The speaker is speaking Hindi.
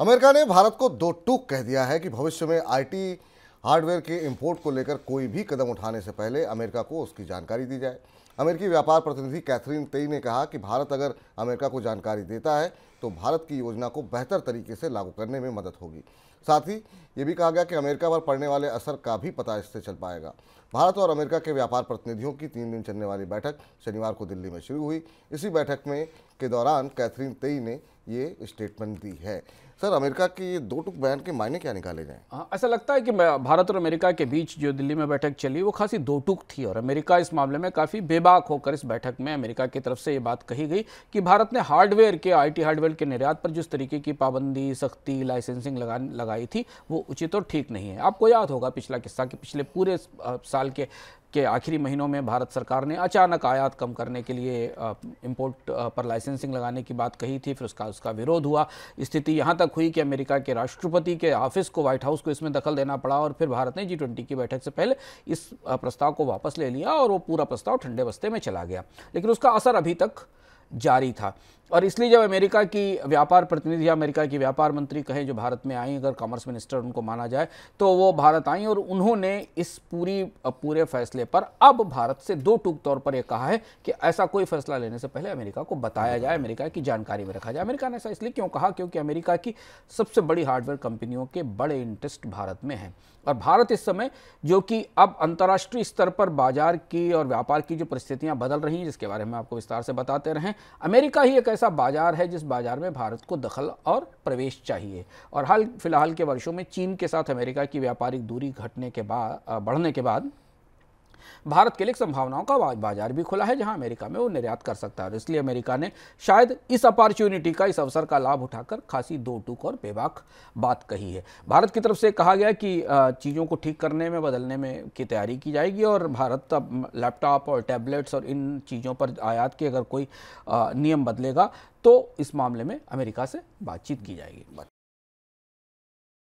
अमेरिका ने भारत को दो टूक कह दिया है कि भविष्य में आईटी हार्डवेयर के इंपोर्ट को लेकर कोई भी कदम उठाने से पहले अमेरिका को उसकी जानकारी दी जाए अमेरिकी व्यापार प्रतिनिधि कैथरीन तेई ने कहा कि भारत अगर अमेरिका को जानकारी देता है तो भारत की योजना को बेहतर तरीके से लागू करने में मदद होगी साथ ही ये भी कहा गया कि अमेरिका पर पड़ने वाले असर का भी पता इससे चल पाएगा भारत और अमेरिका के व्यापार प्रतिनिधियों की तीन दिन चलने वाली बैठक शनिवार को दिल्ली में शुरू हुई इसी बैठक में के दौरान कैथरीन तेई ने ये स्टेटमेंट दी है सर अमेरिका की ये दो टुक बयान के मायने क्या निकाले जाए हाँ, ऐसा लगता है कि भारत और अमेरिका के बीच जो दिल्ली में बैठक चली वो खासी दो टुक थी और अमेरिका इस मामले में काफ़ी बेबाक होकर इस बैठक में अमेरिका की तरफ से ये बात कही गई कि भारत ने हार्डवेयर के आईटी हार्डवेयर के निर्यात पर जिस तरीके की पाबंदी सख्ती लाइसेंसिंग लगाई थी वो उचित और ठीक नहीं है आपको याद होगा पिछला किस्सा कि पिछले पूरे साल के के आखिरी महीनों में भारत सरकार ने अचानक आयात कम करने के लिए इंपोर्ट पर लाइसेंसिंग लगाने की बात कही थी फिर उसका उसका विरोध हुआ स्थिति यहाँ तक हुई कि अमेरिका के राष्ट्रपति के ऑफिस को व्हाइट हाउस को इसमें दखल देना पड़ा और फिर भारत ने जी ट्वेंटी की बैठक से पहले इस प्रस्ताव को वापस ले लिया और वो पूरा प्रस्ताव ठंडे बस्ते में चला गया लेकिन उसका असर अभी तक जारी था और इसलिए जब अमेरिका की व्यापार प्रतिनिधि या अमेरिका की व्यापार मंत्री कहें जो भारत में आई अगर कॉमर्स मिनिस्टर उनको माना जाए तो वो भारत आई और उन्होंने इस पूरी पूरे फैसले पर अब भारत से दो टूक तौर पर यह कहा है कि ऐसा कोई फैसला लेने से पहले अमेरिका को बताया जाए अमेरिका की जानकारी में रखा जाए अमेरिका ने ऐसा इसलिए क्यों कहा क्योंकि अमेरिका की सबसे बड़ी हार्डवेयर कंपनियों के बड़े इंटरेस्ट भारत में हैं और भारत इस समय जो कि अब अंतर्राष्ट्रीय स्तर पर बाजार की और व्यापार की जो परिस्थितियां बदल रही हैं जिसके बारे में आपको विस्तार से बताते रहें अमेरिका ही एक ऐसा बाजार है जिस बाजार में भारत को दखल और प्रवेश चाहिए और हाल फिलहाल के वर्षों में चीन के साथ अमेरिका की व्यापारिक दूरी घटने के बाद बढ़ने के बाद भारत के लिए संभावनाओं का बाजार भी खुला है जहां अमेरिका में वो निर्यात कर सकता है तो इसलिए अमेरिका ने शायद इस अपॉर्चुनिटी का इस अवसर का लाभ उठाकर खासी दो टूक और बेबाक बात कही है भारत की तरफ से कहा गया कि चीज़ों को ठीक करने में बदलने में की तैयारी की जाएगी और भारत अब लैपटॉप और टैबलेट्स और इन चीज़ों पर आयात के अगर कोई नियम बदलेगा तो इस मामले में अमेरिका से बातचीत की जाएगी